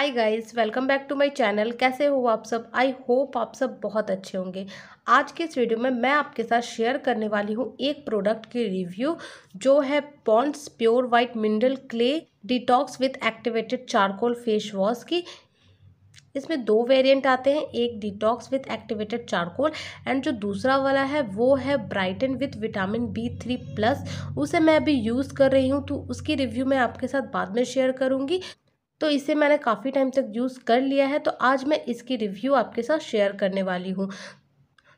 hi guys welcome back to my channel कैसे हो आप सब आई होप आप सब बहुत अच्छे होंगे आज के इस वीडियो में मैं आपके साथ शेयर करने वाली हूँ एक प्रोडक्ट की रिव्यू जो है Pond's pure white mineral clay detox with activated charcoal face wash की इसमें दो वेरिएंट आते हैं एक detox with activated charcoal and जो दूसरा वाला है वो है brighten with vitamin B three plus उसे मैं अभी यूज़ कर रही हूँ तो उसकी रिव्यू मैं आपके साथ बाद में शेयर करूँगी तो इसे मैंने काफ़ी टाइम तक यूज़ कर लिया है तो आज मैं इसकी रिव्यू आपके साथ शेयर करने वाली हूँ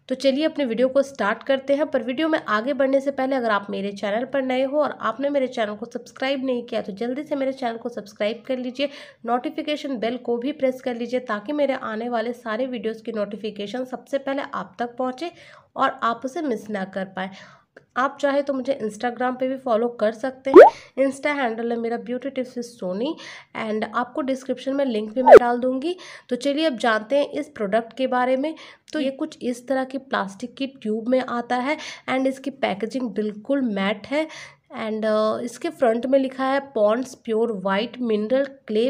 तो चलिए अपने वीडियो को स्टार्ट करते हैं पर वीडियो में आगे बढ़ने से पहले अगर आप मेरे चैनल पर नए हो और आपने मेरे चैनल को सब्सक्राइब नहीं किया तो जल्दी से मेरे चैनल को सब्सक्राइब कर लीजिए नोटिफिकेशन बेल को भी प्रेस कर लीजिए ताकि मेरे आने वाले सारे वीडियोज़ की नोटिफिकेशन सबसे पहले आप तक पहुँचे और आप उसे मिस ना कर पाएँ आप चाहे तो मुझे इंस्टाग्राम पे भी फॉलो कर सकते हैं इंस्टा हैंडल है मेरा beauty tips is Soni and आपको डिस्क्रिप्शन में लिंक भी मैं डाल दूंगी तो चलिए अब जानते हैं इस प्रोडक्ट के बारे में तो ये कुछ इस तरह की प्लास्टिक की ट्यूब में आता है एंड इसकी पैकेजिंग बिल्कुल मैट है एंड इसके फ्रंट में लिखा है Pond's pure white mineral clay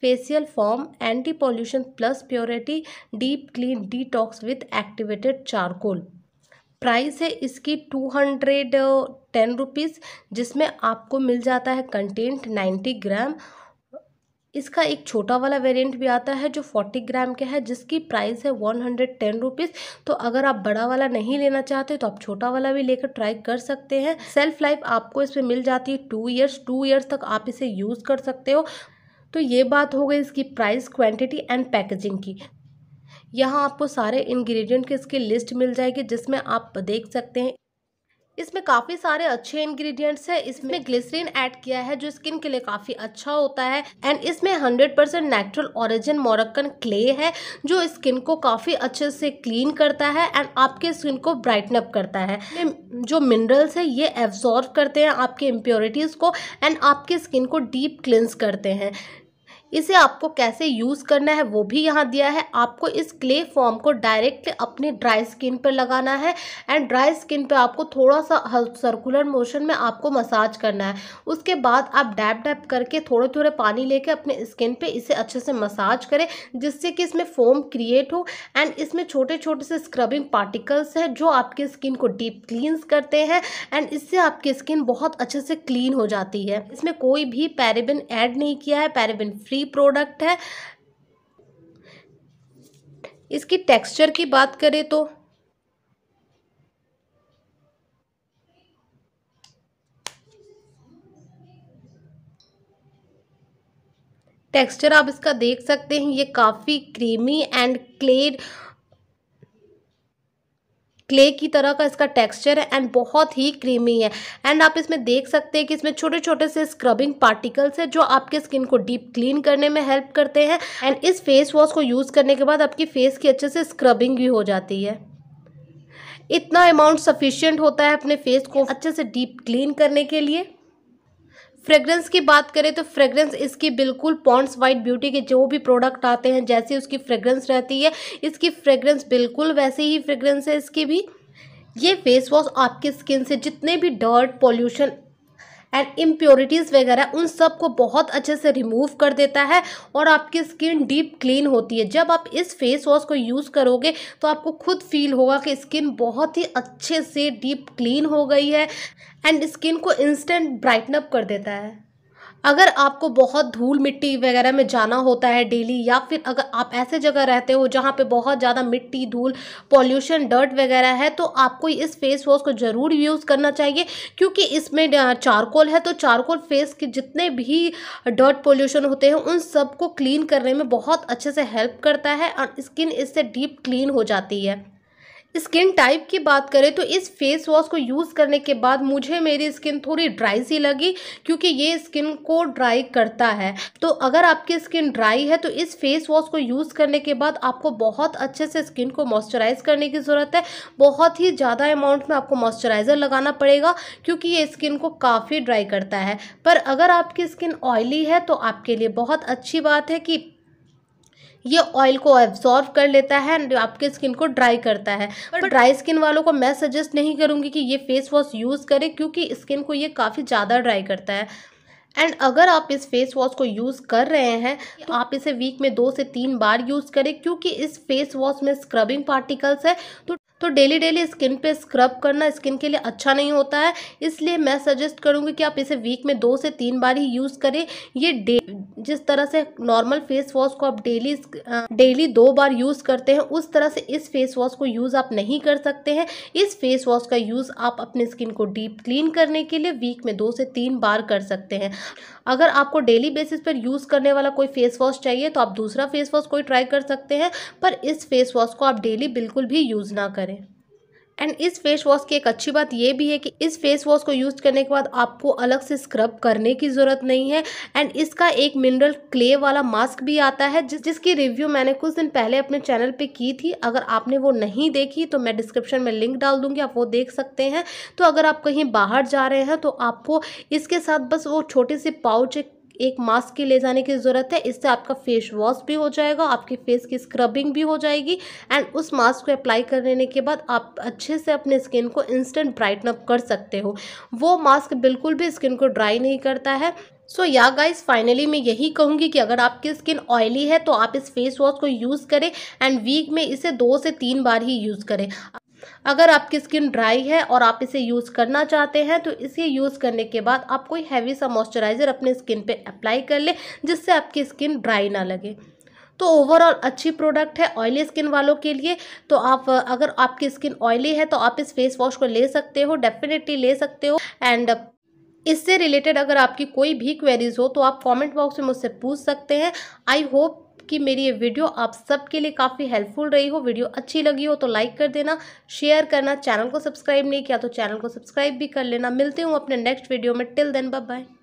facial foam anti pollution plus purity deep clean detox with activated charcoal price है इसकी टू हंड्रेड टेन रुपीज़ जिसमें आपको मिल जाता है कंटेंट नाइन्टी ग्राम इसका एक छोटा वाला वेरिएंट भी आता है जो फोर्टी ग्राम का है जिसकी प्राइस है वन हंड्रेड टेन रुपीज़ तो अगर आप बड़ा वाला नहीं लेना चाहते तो आप छोटा वाला भी लेकर ट्राई कर सकते हैं सेल्फ लाइफ आपको इसमें मिल जाती है टू ईयर्स टू ईयर्स तक आप इसे यूज़ कर सकते हो तो ये बात हो गई इसकी प्राइस क्वांटिटी एंड पैकेजिंग की यहाँ आपको सारे इंग्रेडिएंट की इसकी लिस्ट मिल जाएगी जिसमें आप देख सकते हैं इसमें काफ़ी सारे अच्छे इंग्रेडिएंट्स हैं इसमें ग्लिसरीन ऐड किया है जो स्किन के लिए काफ़ी अच्छा होता है एंड इसमें 100% percent natural origin Moroccan clay है जो स्किन को काफ़ी अच्छे से क्लीन करता है एंड आपके स्किन को ब्राइटन अप करता है जो मिनरल्स है ये एब्जॉर्व करते हैं आपके इम्प्योरिटीज़ को एंड आपके स्किन को डीप क्लिनस करते हैं इसे आपको कैसे यूज़ करना है वो भी यहाँ दिया है आपको इस क्ले फॉर्म को डायरेक्ट अपनी ड्राई स्किन पर लगाना है एंड ड्राई स्किन पर आपको थोड़ा सा सर्कुलर मोशन में आपको मसाज करना है उसके बाद आप डैप डैप करके थोड़े थोड़े पानी लेके अपने स्किन पे इसे अच्छे से मसाज करें जिससे कि इसमें फोम क्रिएट हो एंड इसमें छोटे छोटे से स्क्रबिंग पार्टिकल्स हैं जो आपकी स्किन को डीप क्लींस करते हैं एंड इससे आपकी स्किन बहुत अच्छे से क्लीन हो जाती है इसमें कोई भी पैरेबिन ऐड नहीं किया है पैरेबिन फ्री डी प्रोडक्ट है इसकी टेक्सचर की बात करें तो टेक्सचर आप इसका देख सकते हैं ये काफ़ी क्रीमी एंड क्लेड क्ले की तरह का इसका टेक्सचर है एंड बहुत ही क्रीमी है एंड आप इसमें देख सकते हैं कि इसमें छोटे छोटे से स्क्रबिंग पार्टिकल्स है जो आपके स्किन को डीप क्लीन करने में हेल्प करते हैं एंड इस फेस वॉश को यूज़ करने के बाद आपकी फेस की अच्छे से स्क्रबिंग भी हो जाती है इतना अमाउंट सफिशियंट होता है अपने फेस को अच्छे से डीप क्लीन करने के लिए फ्रेग्रेंस की बात करें तो फ्रेग्रेंस इसकी बिल्कुल पॉन्ड्स वाइट ब्यूटी के जो भी प्रोडक्ट आते हैं जैसे उसकी फ्रेग्रेंस रहती है इसकी फ्रेग्रेंस बिल्कुल वैसे ही फ्रेग्रेंस है इसकी भी ये फेस वॉश आपकी स्किन से जितने भी डर्ट पॉल्यूशन एंड इम्प्योरिटीज़ वगैरह उन सब को बहुत अच्छे से रिमूव कर देता है और आपकी स्किन डीप क्लीन होती है जब आप इस फेस वॉश को यूज़ करोगे तो आपको खुद फील होगा कि स्किन बहुत ही अच्छे से डीप क्लीन हो गई है एंड स्किन को इंस्टेंट ब्राइटनअप कर देता है अगर आपको बहुत धूल मिट्टी वगैरह में जाना होता है डेली या फिर अगर आप ऐसे जगह रहते हो जहाँ पे बहुत ज़्यादा मिट्टी धूल पॉल्यूशन डर्ट वगैरह है तो आपको इस फेस वॉश को ज़रूर यूज़ करना चाहिए क्योंकि इसमें चारकोल है तो चारकोल फेस के जितने भी डर्ट पॉल्यूशन होते हैं उन सबको क्लीन करने में बहुत अच्छे से हेल्प करता है और स्किन इससे डीप क्लीन हो जाती है स्किन टाइप की बात करें तो इस फेस वॉश को यूज़ करने के बाद मुझे मेरी स्किन थोड़ी ड्राई सी लगी क्योंकि ये स्किन को ड्राई करता है तो अगर आपकी स्किन ड्राई है तो इस फेस वॉश को यूज़ करने के बाद आपको बहुत अच्छे से स्किन को मॉइस्चराइज़ करने की ज़रूरत है बहुत ही ज़्यादा अमाउंट में आपको मॉइस्चराइज़र लगाना पड़ेगा क्योंकि ये स्किन को काफ़ी ड्राई करता है पर अगर आपकी स्किन ऑयली है तो आपके लिए बहुत अच्छी बात है कि ये ऑयल को एब्जॉर्व कर लेता है एंड आपके स्किन को ड्राई करता है पर ड्राई स्किन वालों को मैं सजेस्ट नहीं करूँगी कि ये फेस वॉश यूज़ करें क्योंकि स्किन को ये काफ़ी ज़्यादा ड्राई करता है एंड अगर आप इस फेस वॉश को यूज़ कर रहे हैं तो आप इसे वीक में दो से तीन बार यूज़ करें क्योंकि इस फेस वॉश में स्क्रबिंग पार्टिकल्स है तो तो डेली डेली स्किन पे स्क्रब करना स्किन के लिए अच्छा नहीं होता है इसलिए मैं सजेस्ट करूँगी कि आप इसे वीक में दो से तीन बार ही यूज़ करें ये डे जिस तरह से नॉर्मल फेस वॉश को आप डेली डेली दो बार यूज़ करते हैं उस तरह से इस फेस वॉश को यूज़ आप नहीं कर सकते हैं इस फेस वॉश का यूज़ आप अपने स्किन को डीप क्लीन करने के लिए वीक में दो से तीन बार कर सकते हैं अगर आपको डेली बेसिस पर यूज़ करने वाला कोई फेस वॉश चाहिए तो आप दूसरा फेस वॉश कोई ट्राई कर सकते हैं पर इस फेस वॉश को आप डेली बिल्कुल भी यूज़ ना करें एंड इस फेस वॉश की एक अच्छी बात ये भी है कि इस फेस वॉश को यूज़ करने के बाद आपको अलग से स्क्रब करने की ज़रूरत नहीं है एंड इसका एक मिनरल क्ले वाला मास्क भी आता है जिस जिसकी रिव्यू मैंने कुछ दिन पहले अपने चैनल पे की थी अगर आपने वो नहीं देखी तो मैं डिस्क्रिप्शन में लिंक डाल दूँगी आप वो देख सकते हैं तो अगर आप कहीं बाहर जा रहे हैं तो आपको इसके साथ बस वो छोटी सी पाउच एक एक मास्क के ले जाने की ज़रूरत है इससे आपका फेस वॉश भी हो जाएगा आपके फेस की स्क्रबिंग भी हो जाएगी एंड उस मास्क को अप्लाई कर लेने के बाद आप अच्छे से अपने स्किन को इंस्टेंट ब्राइटन अप कर सकते हो वो मास्क बिल्कुल भी स्किन को ड्राई नहीं करता है सो या गाइस फाइनली मैं यही कहूँगी कि अगर आपकी स्किन ऑयली है तो आप इस फेस वॉश को यूज़ करें एंड वीक में इसे दो से तीन बार ही यूज़ करें अगर आपकी स्किन ड्राई है और आप इसे यूज़ करना चाहते हैं तो इसे यूज़ करने के बाद आप कोई हैवी सा मॉइस्चराइज़र अपने स्किन पे अप्लाई कर ले जिससे आपकी स्किन ड्राई ना लगे तो ओवरऑल अच्छी प्रोडक्ट है ऑयली स्किन वालों के लिए तो आप अगर आपकी स्किन ऑयली है तो आप इस फेस वॉश को ले सकते हो डेफिनेटली ले सकते हो एंड इससे रिलेटेड अगर आपकी कोई भी क्वेरीज हो तो आप कमेंट बॉक्स में मुझसे पूछ सकते हैं आई होप कि मेरी ये वीडियो आप सबके लिए काफ़ी हेल्पफुल रही हो वीडियो अच्छी लगी हो तो लाइक कर देना शेयर करना चैनल को सब्सक्राइब नहीं किया तो चैनल को सब्सक्राइब भी कर लेना मिलती हूँ अपने नेक्स्ट वीडियो में टिल देन बाय